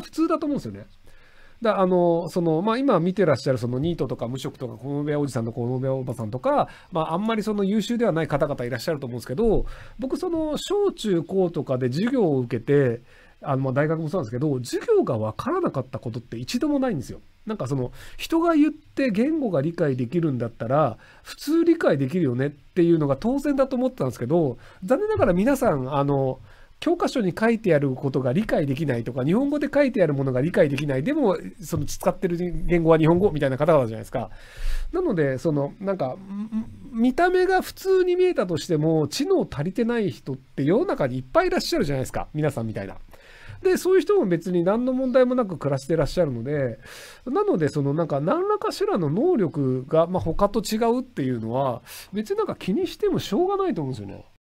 が普通だと思うんですよね。だあのそのまあ、今見てらっしゃるそのニートとか無職とかこの部屋おじさんとかこの部屋おばさんとか、まあ、あんまりその優秀ではない方々いらっしゃると思うんですけど僕その小中高とかで授業を受けてあのま大学もそうなんですけど授業が分からなかったことって一度もないんですよ。なんかその人が言って言語が理解できるんだったら普通理解できるよねっていうのが当然だと思ってたんですけど残念ながら皆さんあの教科書に書いてあることが理解できないとか、日本語で書いてあるものが理解できない、でも、その使ってる言語は日本語みたいな方々じゃないですか。なので、その、なんか、見た目が普通に見えたとしても、知能足りてない人って世の中にいっぱいいらっしゃるじゃないですか。皆さんみたいな。で、そういう人も別に何の問題もなく暮らしてらっしゃるので、なので、そのなんか何らかしらの能力が、まあ、他と違うっていうのは、別になんか気にしてもしょうがないと思うんですよね。